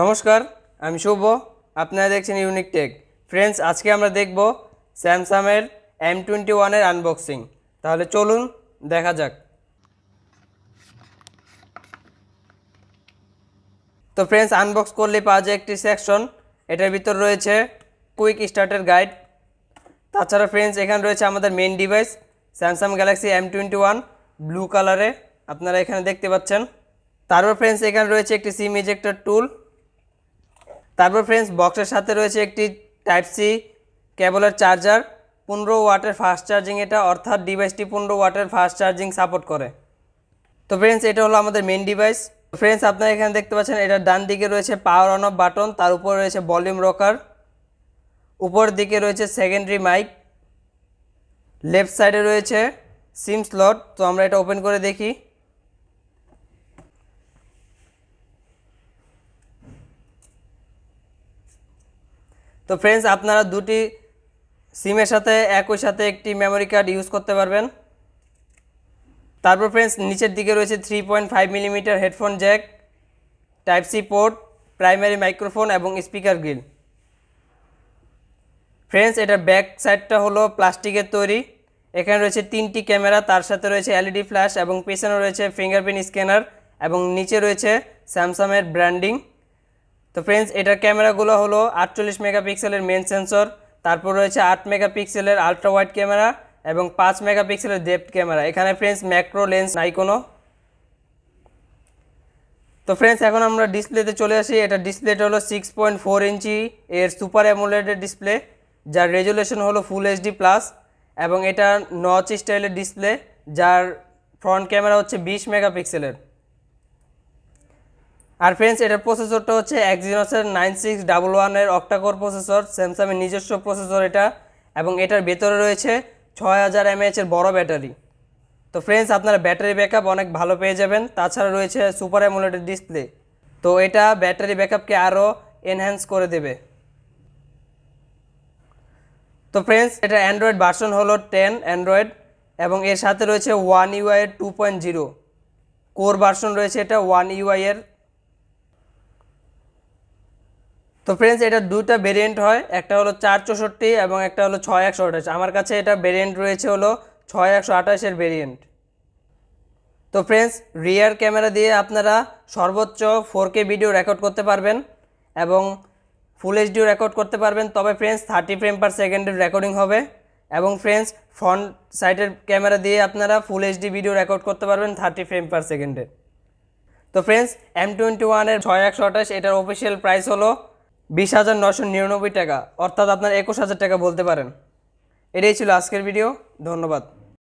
নমস্কার আমি শুভ আপনারা দেখছেন ইউনিক টেক ফ্রেন্ডস আজকে আমরা দেখব স্যামসাংয়ের এম টোয়েন্টি ওয়ানের আনবক্সিং তাহলে চলুন দেখা যাক তো ফ্রেন্ডস আনবক্স করলে পাওয়া যায় একটি সেকশন এটার ভিতর রয়েছে কুইক স্টার্টের গাইড তাছাড়া ফ্রেন্ডস এখানে রয়েছে আমাদের main device Samsung Galaxy M twenty one blue কালারে আপনারা এখানে দেখতে পাচ্ছেন তারপর ফ্রেন্ডস এখানে রয়েছে একটি সিম ইজেক্টর টুল তারপর ফ্রেন্ডস বক্সের সাথে রয়েছে একটি টাইপ সি কেবলের চার্জার পনেরো ওয়াটের ফাস্ট চার্জিং এটা অর্থাৎ ডিভাইসটি পনেরো ওয়াটের ফাস্ট চার্জিং সাপোর্ট করে তো ফ্রেন্ডস এটা হলো আমাদের মেন ডিভাইস ফ্রেন্ডস আপনারা এখানে দেখতে পাচ্ছেন এটার ডান দিকে রয়েছে পাওয়ার অন অফ বাটন তার উপর রয়েছে ভলিউম রকার উপর দিকে রয়েছে সেকেন্ডারি মাইক লেফট সাইডে রয়েছে সিম স্লট তো আমরা এটা ওপেন করে দেখি তো ফ্রেন্ডস আপনারা দুটি সিমের সাথে একই সাথে একটি মেমোরি কার্ড ইউজ করতে পারবেন তারপর ফ্রেন্ডস নিচের দিকে রয়েছে three point five millimeter headphone jack type C port primary microphone এবং স্পিকার গ্রিল ফ্রেন্ডস এটার ব্যাক সাইডটা হলো প্লাস্টিকের তৈরি এখানে রয়েছে তিনটি ক্যামেরা তার সাথে রয়েছে এলইডি ফ্ল্যাশ e এবং পেছনে রয়েছে ফিঙ্গারপ্রিন্ট স্ক্যানার এবং নিচে রয়েছে স্যামসাংয়ের ব্র্যান্ডিং তো ফ্রেন্ডস এটার ক্যামেরাগুলো হলো আটচল্লিশ মেগাপিক্সেলের মেন সেন্সর তারপর রয়েছে আট মেগাপিক্সেলের আলট্রা ওয়াইড ক্যামেরা এবং পাঁচ মেগাপিক্সেলের ডেপথ ক্যামেরা এখানে ফ্রেন্ডস ম্যাক্রো লেন্স নাই কোনো তো ফ্রেন্ডস এখন আমরা ডিসপ্লেতে চলে আসি এটা ডিসপ্লেটা হলো সিক্স পয়েন্ট ফোর ইঞ্চি এর সুপার অ্যামোলেডের ডিসপ্লে যার রেজুলেশন হলো ফুল এইচডি প্লাস এবং এটা নচ স্টাইলের ডিসপ্লে যার ফ্রন্ট ক্যামেরা হচ্ছে বিশ মেগাপিক্সেলের আর ফ্রেন্ডস এটার প্রসেসরটা হচ্ছে এক্সিনসের নাইন সিক্স ডাবল ওয়ানের অক্টাকোর প্রসেসর স্যামসাংয়ের নিজস্ব প্রসেসর এটা এবং এটার ভেতরে রয়েছে ছয় হাজার এমএএচের বড় ব্যাটারি তো ফ্রেন্ডস আপনারা ব্যাটারি ব্যাকআপ অনেক ভালো পেয়ে যাবেন তাছাড়া রয়েছে সুপার অ্যামোলেটের ডিসপ্লে তো এটা ব্যাটারি ব্যাকআপকে আরও এনহ্যান্স করে দেবে তো ফ্রেন্ডস এটা অ্যান্ড্রয়েড ভার্সন হলো টেন অ্যান্ড্রয়েড এবং এর সাথে রয়েছে ওয়ান ইউআইয়ের two point zero core version রয়েছে এটা ওয়ান ইউআইয়ের তো ফ্রেন্ডস এটা দুটা ভেরিয়েন্ট হয় একটা হলো চার চৌষট্টি এবং একটা হলো ছয় একশো আঠাশ আমার কাছে এটা ভেরিয়েন্ট রয়েছে হলো ছয় একশো আঠাশের ভেরিয়েন্ট তো ফ্রেন্ডস রিয়ার ক্যামেরা দিয়ে আপনারা সর্বোচ্চ ফোর ভিডিও রেকর্ড করতে পারবেন এবং ফুল এইচডিও রেকর্ড করতে পারবেন তবে ফ্রেন্ডস থার্টি ফ্রেম পার সেকেন্ডের রেকর্ডিং হবে এবং ফ্রেন্ডস ফ্রন্ট সাইডের ক্যামেরা দিয়ে আপনারা ফুল এইচডি ভিডিও রেকর্ড করতে পারবেন থার্টি ফ্রেম পার সেকেন্ডে তো ফ্রেন্ডস এম টোয়েন্টি ওয়ানের ছয় একশো আঠাশ এটার অফিসিয়াল প্রাইস হলো বিশ হাজার নশো নিরানব্বই টাকা অর্থাৎ আপনার একুশ হাজার টাকা বলতে পারেন এটাই ছিল আজকের ভিডিও ধন্যবাদ